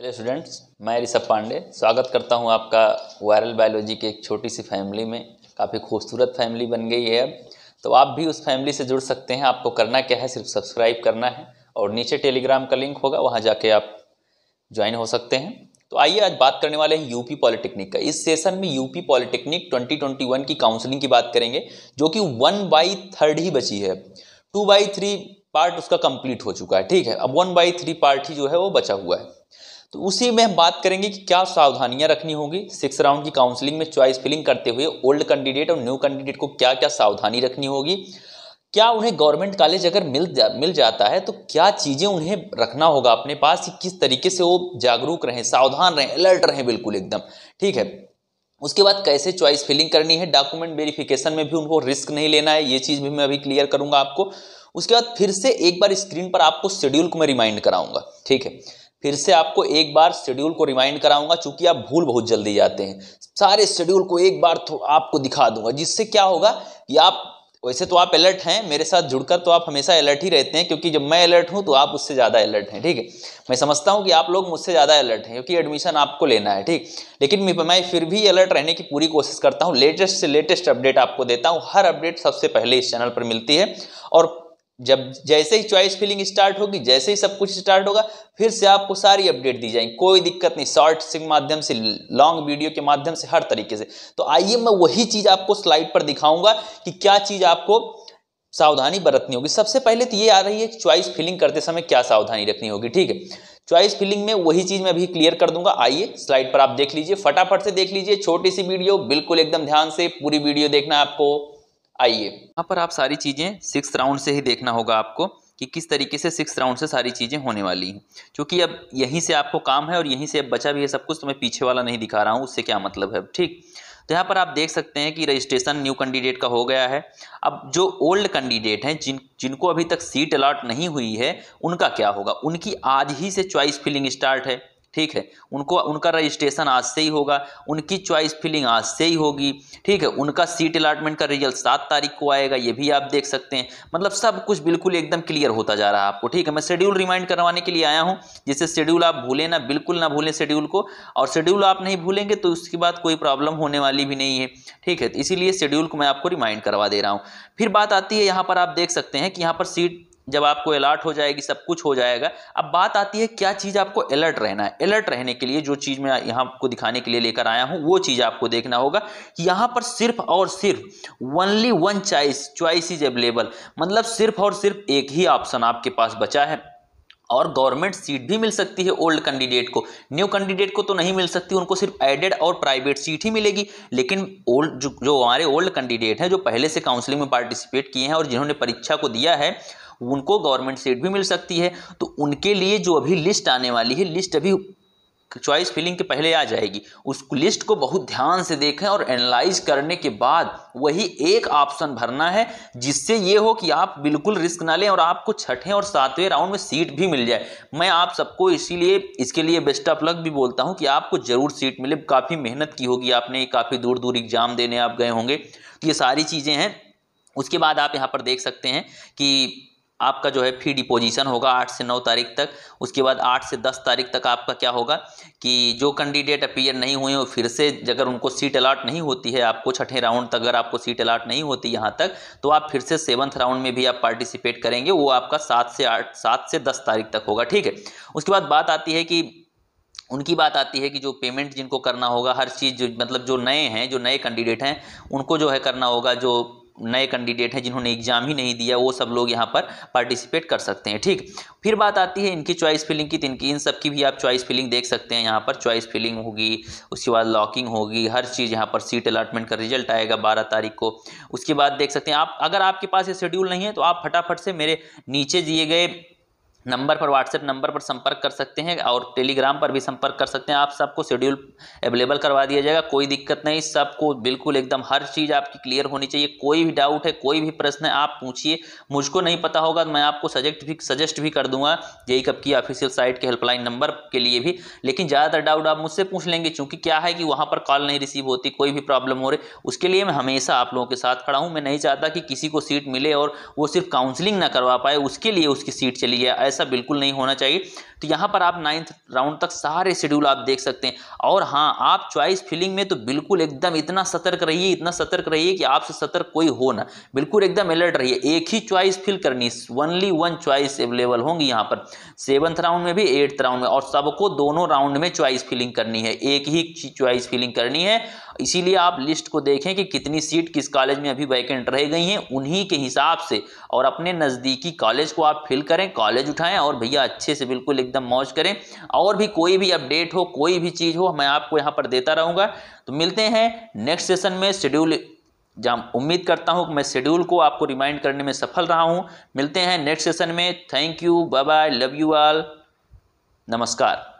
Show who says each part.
Speaker 1: hello students मैं ऋषभ पांडे स्वागत करता हूं आपका वायरल बायोलॉजी की एक छोटी सी फैमिली में काफ़ी खूबसूरत फैमिली बन गई है अब तो आप भी उस फैमिली से जुड़ सकते हैं आपको करना क्या है सिर्फ सब्सक्राइब करना है और नीचे टेलीग्राम का लिंक होगा वहाँ जाके आप ज्वाइन हो सकते हैं तो आइए आज बात करने वाले हैं यूपी पॉलिटेक्निक का इस सेशन में यूपी पॉलिटेक्निक ट्वेंटी की काउंसिलिंग की बात करेंगे जो कि वन बाई थर्ड ही बची है टू बाई थ्री पार्ट उसका कंप्लीट हो चुका है ठीक है अब वन बाई थ्री पार्ट ही जो है वो बचा हुआ है तो उसी में हम बात करेंगे कि क्या सावधानियां रखनी होगी सिक्स राउंड की काउंसलिंग में चॉइस फिलिंग करते हुए ओल्ड कैंडिडेट और न्यू कैंडिडेट को क्या क्या सावधानी रखनी होगी क्या उन्हें गवर्नमेंट कॉलेज अगर मिल जा मिल जाता है तो क्या चीज़ें उन्हें रखना होगा अपने पास कि किस तरीके से वो जागरूक रहें सावधान रहें अलर्ट रहें बिल्कुल एकदम ठीक है उसके बाद कैसे चॉइस फिलिंग करनी है डॉक्यूमेंट वेरिफिकेशन में भी उनको रिस्क नहीं लेना है ये चीज़ भी मैं अभी क्लियर करूंगा आपको उसके बाद फिर से एक बार स्क्रीन पर आपको शेड्यूल को मैं रिमाइंड कराऊंगा ठीक है फिर से आपको एक बार शेड्यूल को रिमाइंड कराऊंगा चूंकि आप भूल बहुत जल्दी जाते हैं सारे शेड्यूल को एक बार तो आपको दिखा दूंगा जिससे क्या होगा कि आप वैसे तो आप अलर्ट हैं मेरे साथ जुड़कर तो आप हमेशा अलर्ट ही रहते हैं क्योंकि जब मैं अलर्ट हूँ तो आप उससे ज़्यादा अलर्ट हैं ठीक है मैं समझता हूँ कि आप लोग मुझसे ज़्यादा अलर्ट हैं क्योंकि एडमिशन आपको लेना है ठीक लेकिन मैं फिर भी अलर्ट रहने की पूरी कोशिश करता हूँ लेटेस्ट से लेटेस्ट अपडेट आपको देता हूँ हर अपडेट सबसे पहले इस चैनल पर मिलती है और जब जैसे ही चॉइस फिलिंग स्टार्ट होगी जैसे ही सब कुछ स्टार्ट होगा फिर से आपको सारी अपडेट दी जाएंगी कोई दिक्कत नहीं शॉर्ट सिंग माध्यम से लॉन्ग वीडियो के माध्यम से हर तरीके से तो आइए मैं वही चीज़ आपको स्लाइड पर दिखाऊंगा कि क्या चीज़ आपको सावधानी बरतनी होगी सबसे पहले तो ये आ रही है कि चॉइस फिलिंग करते समय क्या सावधानी रखनी होगी ठीक है चॉइस फिलिंग में वही चीज़ मैं अभी क्लियर कर दूंगा आइए स्लाइड पर आप देख लीजिए फटाफट से देख लीजिए छोटी सी वीडियो बिल्कुल एकदम ध्यान से पूरी वीडियो देखना आपको आइए यहाँ पर आप सारी चीज़ें सिक्स राउंड से ही देखना होगा आपको कि किस तरीके से सिक्स राउंड से सारी चीज़ें होने वाली हैं क्योंकि अब यहीं से आपको काम है और यहीं से अब बचा भी है सब कुछ तो मैं पीछे वाला नहीं दिखा रहा हूँ उससे क्या मतलब है ठीक तो यहाँ पर आप देख सकते हैं कि रजिस्ट्रेशन न्यू कैंडिडेट का हो गया है अब जो ओल्ड कैंडिडेट हैं जिन जिनको अभी तक सीट अलाट नहीं हुई है उनका क्या होगा उनकी आज ही से चॉइस फिलिंग स्टार्ट है ठीक है उनको उनका रजिस्ट्रेशन आज से ही होगा उनकी चॉइस फिलिंग आज से ही होगी ठीक है उनका सीट अलाटमेंट का रिजल्ट सात तारीख को आएगा ये भी आप देख सकते हैं मतलब सब कुछ बिल्कुल एकदम क्लियर होता जा रहा है आपको ठीक है मैं शेड्यूल रिमाइंड करवाने के लिए आया हूँ जिससे शेड्यूल आप भूलें ना बिल्कुल ना भूलें शेड्यूल को और शेड्यूल आप नहीं भूलेंगे तो उसके बाद कोई प्रॉब्लम होने वाली भी नहीं है ठीक है तो इसीलिए शेड्यूल को मैं आपको रिमाइंड करवा दे रहा हूँ फिर बात आती है यहाँ पर आप देख सकते हैं कि यहाँ पर सीट जब आपको अलर्ट हो जाएगी सब कुछ हो जाएगा अब बात आती है क्या चीज़ आपको अलर्ट रहना है अलर्ट रहने के लिए जो चीज़ मैं यहाँ आपको दिखाने के लिए लेकर आया हूँ वो चीज़ आपको देखना होगा कि यहाँ पर सिर्फ और सिर्फ only one choice choice is available मतलब सिर्फ और सिर्फ एक ही ऑप्शन आपके पास बचा है और गवर्नमेंट सीट भी मिल सकती है ओल्ड कैंडिडेट को न्यू कैंडिडेट को तो नहीं मिल सकती उनको सिर्फ एडेड और प्राइवेट सीट ही मिलेगी लेकिन ओल्ड जो, जो हमारे ओल्ड कैंडिडेट हैं जो पहले से काउंसलिंग में पार्टिसिपेट किए हैं और जिन्होंने परीक्षा को दिया है उनको गवर्नमेंट सीट भी मिल सकती है तो उनके लिए जो अभी लिस्ट आने वाली है लिस्ट अभी चॉइस फिलिंग के पहले आ जाएगी उस लिस्ट को बहुत ध्यान से देखें और एनालाइज करने के बाद वही एक ऑप्शन भरना है जिससे ये हो कि आप बिल्कुल रिस्क ना लें और आपको छठे और सातवें राउंड में सीट भी मिल जाए मैं आप सबको इसीलिए इसके लिए बेस्ट ऑफ लक भी बोलता हूँ कि आपको ज़रूर सीट मिले काफ़ी मेहनत की होगी आपने काफ़ी दूर दूर एग्ज़ाम देने आप गए होंगे तो ये सारी चीज़ें हैं उसके बाद आप यहाँ पर देख सकते हैं कि आपका जो है फी डिपोजिशन होगा आठ से नौ तारीख तक उसके बाद आठ से दस तारीख तक आपका क्या होगा कि जो कैंडिडेट अपीयर नहीं हुए हो फिर से अगर उनको सीट अलाट नहीं होती है आपको छठे राउंड तक अगर आपको सीट अलाट नहीं होती यहाँ तक तो आप फिर से सेवन्थ राउंड में भी आप पार्टिसिपेट करेंगे वो आपका सात से आठ सात से दस तारीख तक होगा ठीक है उसके बाद बात आती है कि उनकी बात आती है कि जो पेमेंट जिनको करना होगा हर चीज़ जो मतलब जो नए हैं जो नए कैंडिडेट हैं उनको जो है करना होगा जो नए कैंडिडेट हैं जिन्होंने एग्जाम ही नहीं दिया वो सब लोग यहाँ पर पार्टिसिपेट कर सकते हैं ठीक फिर बात आती है इनकी चॉइस फिलिंग की तो इनकी इन सब की भी आप चॉइस फिलिंग देख सकते हैं यहाँ पर चॉइस फिलिंग होगी उसके बाद लॉकिंग होगी हर चीज़ यहाँ पर सीट अलाटमेंट का रिजल्ट आएगा बारह तारीख को उसके बाद देख सकते हैं आप अगर आपके पास ये शेड्यूल नहीं है तो आप फटाफट से मेरे नीचे दिए गए नंबर पर व्हाट्सएप नंबर पर संपर्क कर सकते हैं और टेलीग्राम पर भी संपर्क कर सकते हैं आप सबको शेड्यूल अवेलेबल करवा दिया जाएगा कोई दिक्कत नहीं सबको बिल्कुल एकदम हर चीज़ आपकी क्लियर होनी चाहिए कोई भी डाउट है कोई भी प्रश्न है आप पूछिए मुझको नहीं पता होगा तो मैं आपको सजेक्ट भी सजेस्ट भी कर दूंगा यही कब की ऑफिशियल साइट के हेल्पलाइन नंबर के लिए भी लेकिन ज़्यादातर डाउट आप मुझसे पूछ लेंगे चूँकि क्या है कि वहाँ पर कॉल नहीं रिसीव होती कोई भी प्रॉब्लम हो रही उसके लिए मैं हमेशा आप लोगों के साथ खड़ा हूँ मैं नहीं चाहता कि किसी को सीट मिले और वो सिर्फ काउंसिलिंग ना करवा पाए उसके लिए उसकी सीट चली जाए ऐसा बिल्कुल नहीं होना चाहिए तो यहाँ पर आप नाइन्थ राउंड तक सारे शेड्यूल आप देख सकते हैं और हाँ आप चॉइस फिलिंग में तो बिल्कुल एकदम इतना सतर्क रहिए इतना सतर्क रहिए कि आपसे सतर्क कोई हो ना बिल्कुल एकदम अलर्ट रहिए एक ही चॉइस फिल करनी वनली वन च्वाइस अवेलेबल होंगी यहाँ पर सेवन्थ राउंड में भी एट्थ राउंड में और सबको दोनों राउंड में चॉइस फिलिंग करनी है एक ही चॉइस फिलिंग करनी है इसीलिए आप लिस्ट को देखें कि कितनी सीट किस कॉलेज में अभी वैकेंट रह गई हैं उन्हीं के हिसाब से और अपने नज़दीकी कॉलेज को आप फिल करें कॉलेज उठाएं दिखाएं और भैया अच्छे से बिल्कुल एकदम मौज करें और भी कोई भी अपडेट हो कोई भी चीज़ हो मैं आपको यहाँ पर देता रहूँगा तो मिलते हैं नेक्स्ट सेशन में शेड्यूल जहाँ उम्मीद करता हूँ मैं शेड्यूल को आपको रिमाइंड करने में सफल रहा हूँ मिलते हैं नेक्स्ट सेशन में thank you bye bye love you all नमस्कार